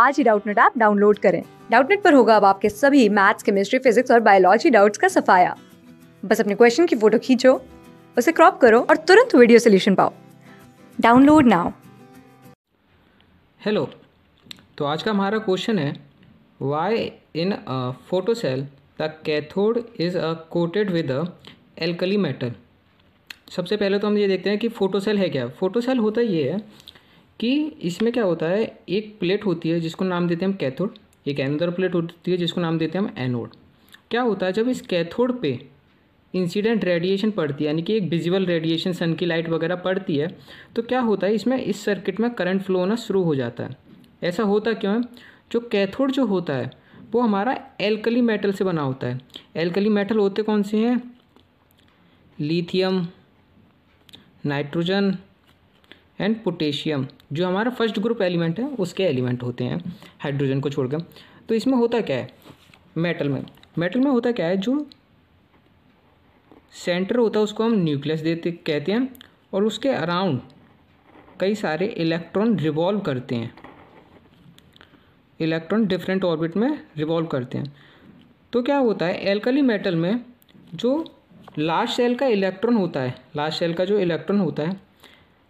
आज ही Doubtnut app download करें डाउटनेट पर होगा अब आपके सभी मैथ्स केमिस्ट्री फिजिक्स और बायोलॉजी डाउट्स का सफाया बस अपने क्वेश्चन की फोटो खींचो उसे क्रॉप करो और तुरंत वीडियो सोल्यूशन पाओ डाउनलोड नाउ हेलो तो आज का हमारा क्वेश्चन है why in a photo cell the cathode is a coated with a alkali metal सबसे पहले तो हम ये देखते हैं कि फोटो सेल है क्या फोटो सेल होता ये है कि इसमें क्या होता है एक प्लेट होती है जिसको नाम देते हैं हम कैथोड एक एनदर प्लेट होती है जिसको नाम देते हैं हम एनोड क्या होता है जब इस कैथोड पे इंसिडेंट रेडिएशन पड़ती है यानी कि एक विजिबल रेडिएशन सन की लाइट वगैरह पड़ती है तो क्या होता है इसमें इस सर्किट में करंट फ्लो होना शुरू हो जाता है ऐसा होता क्यों है जो कैथोड जो होता है वो हमारा एल्कली मेटल से बना होता है एल्कली मेटल होते कौन से हैं लिथियम नाइट्रोजन एंड पोटेशियम जो हमारा फर्स्ट ग्रुप एलिमेंट है उसके एलिमेंट होते हैं हाइड्रोजन को छोड़कर तो इसमें होता क्या है मेटल में मेटल में होता क्या है जो सेंटर होता है उसको हम न्यूक्लियस देते कहते हैं और उसके अराउंड कई सारे इलेक्ट्रॉन रिवॉल्व करते हैं इलेक्ट्रॉन डिफरेंट ऑर्बिट में रिवॉल्व करते हैं तो क्या होता है एल्कली मेटल में जो लास्ट सेल का इलेक्ट्रॉन होता है लास्ट सेल का जो इलेक्ट्रॉन होता है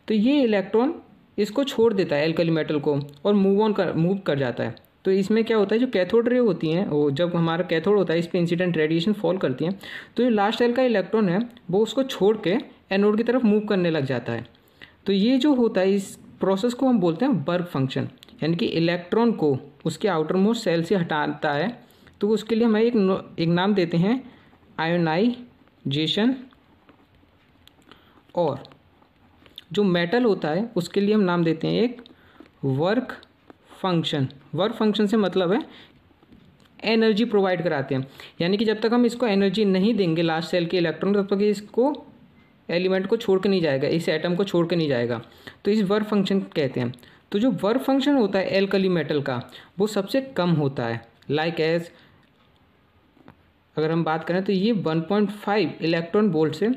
तो ये इलेक्ट्रॉन इसको छोड़ देता है एल्कली मेटल को और मूव ऑन कर मूव कर जाता है तो इसमें क्या होता है जो कैथोड रे होती हैं वो जब हमारा कैथोड होता है इस पर इंसिडेंट रेडिएशन फॉल करती हैं तो जो लास्ट एल का इलेक्ट्रॉन है वो उसको छोड़ के एनोड की तरफ मूव करने लग जाता है तो ये जो होता है इस प्रोसेस को हम बोलते हैं बर्ग फंक्शन यानी कि इलेक्ट्रॉन को उसके आउटर मोस्ट सेल से हटाता है तो उसके लिए हमें एक एक नाम देते हैं आयोनाइजेशन और जो मेटल होता है उसके लिए हम नाम देते हैं एक वर्क फंक्शन वर्क फंक्शन से मतलब है एनर्जी प्रोवाइड कराते हैं यानी कि जब तक हम इसको एनर्जी नहीं देंगे लास्ट सेल के इलेक्ट्रॉन तब तक इसको एलिमेंट को छोड़ के नहीं जाएगा इस एटम को छोड़ के नहीं जाएगा तो इस वर्क फंक्शन कहते हैं तो जो वर्क फंक्शन होता है एल्कली मेटल का वो सबसे कम होता है लाइक like एज अगर हम बात करें तो ये 1.5 इलेक्ट्रॉन बोल्ट से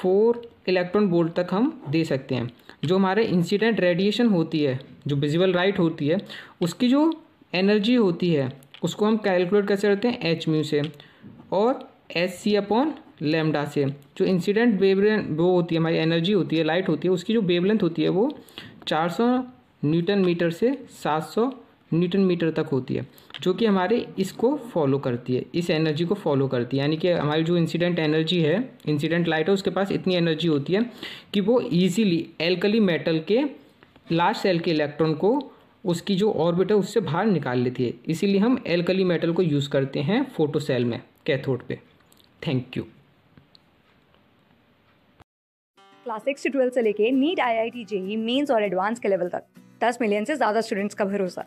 फोर इलेक्ट्रॉन बोल्ट तक हम दे सकते हैं जो हमारे इंसिडेंट रेडिएशन होती है जो विजिबल राइट होती है उसकी जो एनर्जी होती है उसको हम कैलकुलेट कैसे करते हैं एच म्यू से और एच सी अपॉन लेमडा से जो इंसिडेंट वेवलेंथ वो होती है हमारी एनर्जी होती है लाइट होती है उसकी जो वेवलेंथ होती है वो 400 न्यूटन मीटर से 700 न्यूटन मीटर तक होती है जो कि हमारे इसको फॉलो करती है इस एनर्जी को फॉलो करती है यानी कि हमारी जो इंसिडेंट एनर्जी है इंसिडेंट लाइट है उसके पास इतनी एनर्जी होती है कि वो ईजीली एल्कली मेटल के लास्ट सेल के इलेक्ट्रॉन को उसकी जो ऑर्बिट है उससे बाहर निकाल लेती है इसीलिए हम एल्कली मेटल को यूज़ करते हैं फोटो सेल में कैथोड पे थैंक यू क्लास सिक्स से ट्वेल्थ से लेके NEET I I T JEE mains और एडवांस के लेवल तक दस मिलियन से ज़्यादा स्टूडेंट्स का भरोसा